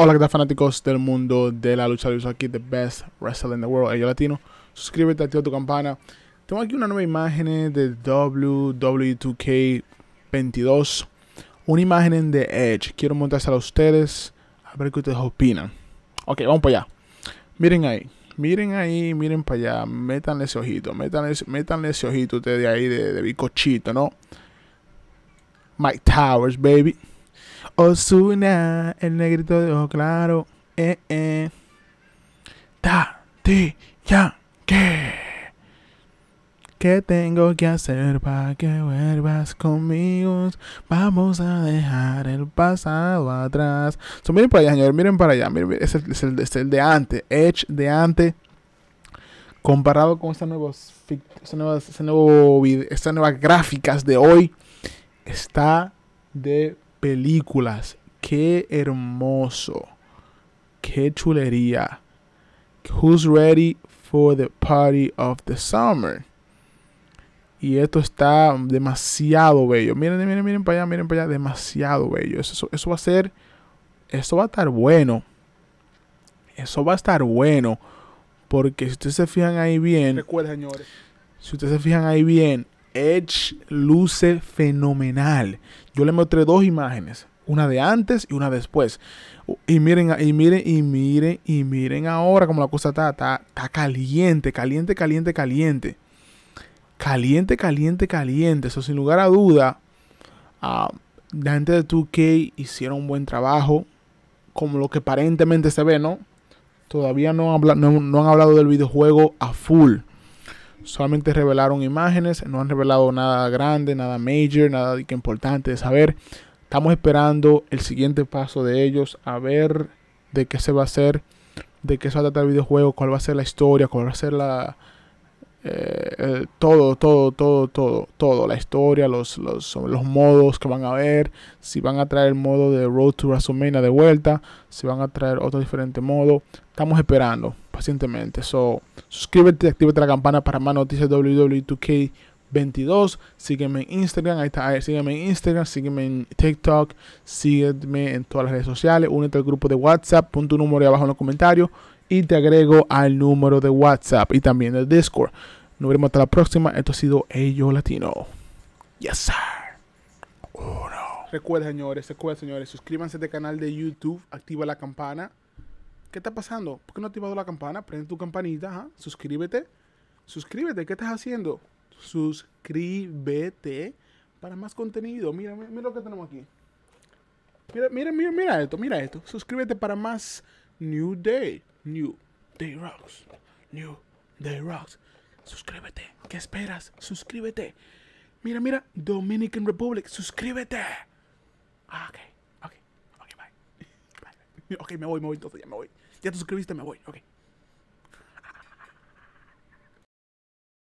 Hola, ¿qué tal fanáticos del mundo de la lucha libre? aquí, The Best Wrestler in the World, yo latino. Suscríbete, activa tu campana. Tengo aquí una nueva imagen de WW2K22. E una imagen de Edge. Quiero mostrarla a ustedes, a ver qué ustedes opinan. Ok, vamos para allá. Miren ahí, miren ahí, miren para allá. Métanle ese ojito, métanle, ese ojito ustedes de ahí, de, de bicochito, ¿no? Mike Towers, baby. Osuna, el negrito de ojo claro. Eh, eh. Ta, ya, que. ¿Qué tengo que hacer para que vuelvas conmigo? Vamos a dejar el pasado atrás. miren para allá, señor, miren para allá. es, el, de antes, Edge de antes. Comparado con estas nuevas, estas nuevas, estas nuevas gráficas de hoy, está de películas. Qué hermoso. Qué chulería. Who's ready for the party of the summer? Y esto está demasiado bello. Miren, miren, miren para allá, miren para allá. Demasiado bello. Eso, eso va a ser. Eso va a estar bueno. Eso va a estar bueno. Porque si ustedes se fijan ahí bien. Recuerden, señores. Si ustedes se fijan ahí bien, Edge luce fenomenal. Yo le mostré dos imágenes, una de antes y una después. Y miren, y miren, y miren, y miren ahora como la cosa está, está, caliente, caliente, caliente, caliente. Caliente, caliente, caliente. Eso sin lugar a duda, uh, la gente de 2K hicieron un buen trabajo, como lo que aparentemente se ve, ¿no? Todavía no han hablado del videojuego a full Solamente revelaron imágenes, no han revelado nada grande, nada major, nada de que importante de saber. Estamos esperando el siguiente paso de ellos, a ver de qué se va a hacer, de qué se va a tratar el videojuego, cuál va a ser la historia, cuál va a ser la, eh, eh, todo, todo, todo, todo, todo, la historia, los, los, los modos que van a ver, si van a traer el modo de Road to WrestleMania de vuelta, si van a traer otro diferente modo, estamos esperando pacientemente. So, suscríbete y la campana para más noticias ww 2 e k 22. Sígueme en Instagram, ahí está, eh, sígueme en Instagram, sígueme en TikTok, sígueme en todas las redes sociales, únete al grupo de WhatsApp, punto número ahí abajo en los comentarios y te agrego al número de WhatsApp y también el Discord. Nos vemos hasta la próxima. Esto ha sido Ello Latino. Yes, sir. Recuerda, señores, recuerda, señores, suscríbanse al este canal de YouTube, activa la campana. ¿Qué está pasando? ¿Por qué no has activado la campana? Prende tu campanita, suscríbete. Suscríbete, ¿qué estás haciendo? Suscríbete para más contenido. Mira, mira, lo que tenemos aquí. Mira, mira, mira, mira esto, mira esto. Suscríbete para más New Day. New Day Rocks. New Day Rocks. Suscríbete. ¿Qué esperas? Suscríbete. Mira, mira. Dominican Republic. Suscríbete. Ah, ok. Ok. Ok, bye. bye. Ok, me voy, me voy. Entonces ya me voy. Ya te suscribiste, me voy. Ok.